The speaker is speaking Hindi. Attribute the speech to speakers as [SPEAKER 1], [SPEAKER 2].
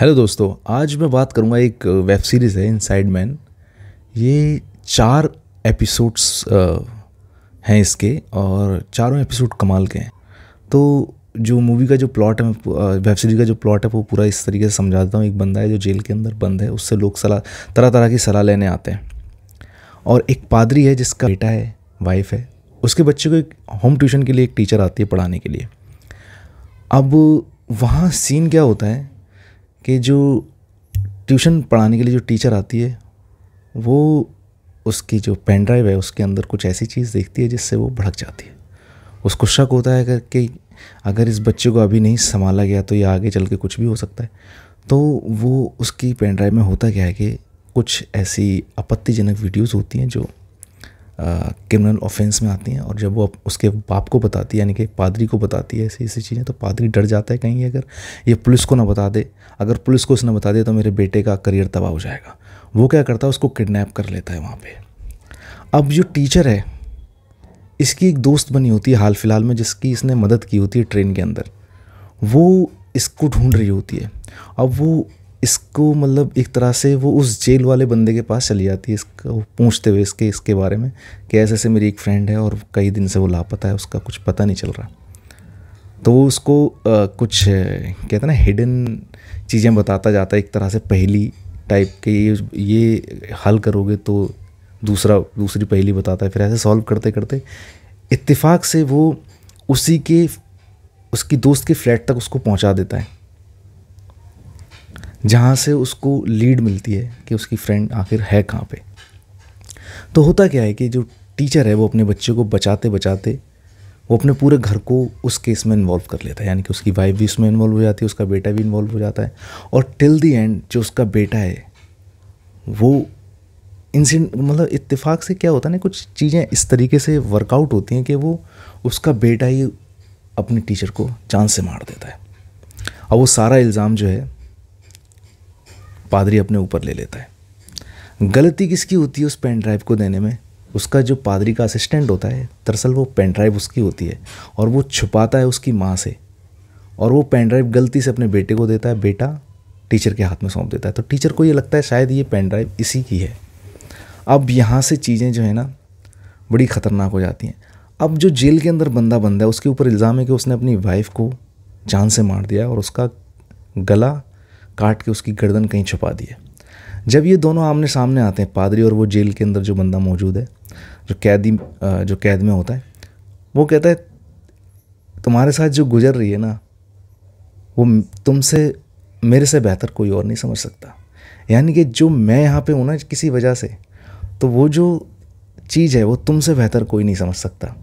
[SPEAKER 1] हेलो दोस्तों आज मैं बात करूँगा एक वेब सीरीज़ है इनसाइड मैन ये चार एपिसोड्स हैं इसके और चारों एपिसोड कमाल के हैं तो जो मूवी का जो प्लॉट है वेब सीरीज़ का जो प्लॉट है वो पूरा इस तरीके से समझा देता हूँ एक बंदा है जो जेल के अंदर बंद है उससे लोग सलाह तरह तरह की सलाह लेने आते हैं और एक पादरी है जिसका बेटा है वाइफ है उसके बच्चे को एक होम ट्यूशन के लिए एक टीचर आती है पढ़ाने के लिए अब वहाँ सीन क्या होता है कि जो ट्यूशन पढ़ाने के लिए जो टीचर आती है वो उसकी जो पेन ड्राइव है उसके अंदर कुछ ऐसी चीज़ देखती है जिससे वो भड़क जाती है उसको शक होता है अगर कि अगर इस बच्चे को अभी नहीं संभाला गया तो ये आगे चल के कुछ भी हो सकता है तो वो उसकी पेन ड्राइव में होता क्या है कि कुछ ऐसी आपत्तिजनक वीडियोज़ होती हैं जो क्रिमिनल ऑफेंस में आती हैं और जब वो उसके बाप को बताती है यानी कि पादरी को बताती है ऐसी ऐसी चीज़ें तो पादरी डर जाता है कहीं अगर ये पुलिस को ना बता दे अगर पुलिस को उसने बता दिया तो मेरे बेटे का करियर तबाह हो जाएगा वो क्या करता है उसको किडनैप कर लेता है वहाँ पर अब जो टीचर है इसकी एक दोस्त बनी होती है हाल फिलहाल में जिसकी इसने मदद की होती है ट्रेन के अंदर वो इसको ढूंढ रही होती है अब वो इसको मतलब एक तरह से वो उस जेल वाले बंदे के पास चली जाती है इसको पूछते हुए इसके इसके बारे में कि ऐसे ऐसे मेरी एक फ्रेंड है और कई दिन से वो लापता है उसका कुछ पता नहीं चल रहा तो वो उसको आ, कुछ कहते हैं ना हिडन चीज़ें बताता जाता है एक तरह से पहली टाइप के ये ये हल करोगे तो दूसरा दूसरी पहली बताता है फिर ऐसे सॉल्व करते करते इत्तेफाक से वो उसी के उसकी दोस्त के फ्लैट तक उसको पहुंचा देता है जहाँ से उसको लीड मिलती है कि उसकी फ्रेंड आखिर है कहाँ पे तो होता क्या है कि जो टीचर है वो अपने बच्चे को बचाते बचाते वो अपने पूरे घर को उस केस में इन्वॉल्व कर लेता है यानी कि उसकी वाइफ भी उसमें इन्वॉल्व हो जाती है उसका बेटा भी इन्वॉल्व हो जाता है और टिल दी एंड जो उसका बेटा है वो इंसिडेंट मतलब इत्तेफाक से क्या होता है ना कुछ चीज़ें इस तरीके से वर्कआउट होती हैं कि वो उसका बेटा ही अपने टीचर को चांद से मार देता है अब वो सारा इल्ज़ाम जो है पादरी अपने ऊपर ले लेता है गलती किसकी होती है उस पेन ड्राइव को देने में उसका जो पादरी का असिस्टेंट होता है दरअसल वो पेन ड्राइव उसकी होती है और वो छुपाता है उसकी माँ से और वो पेन ड्राइव गलती से अपने बेटे को देता है बेटा टीचर के हाथ में सौंप देता है तो टीचर को ये लगता है शायद ये पेन ड्राइव इसी की है अब यहाँ से चीज़ें जो है ना बड़ी ख़तरनाक हो जाती हैं अब जो जेल के अंदर बंदा बंदा है उसके ऊपर इल्ज़ाम है कि उसने अपनी वाइफ को जान से मार दिया और उसका गला काट के उसकी गर्दन कहीं छुपा दी है जब ये दोनों आमने सामने आते हैं पादरी और वो जेल के अंदर जो बंदा मौजूद है जो कैदी जो कैद में होता है वो कहता है तुम्हारे साथ जो गुजर रही है ना वो तुमसे मेरे से बेहतर कोई और नहीं समझ सकता यानी कि जो मैं यहाँ पे हूँ ना किसी वजह से तो वो जो चीज़ है वो तुमसे बेहतर कोई नहीं समझ सकता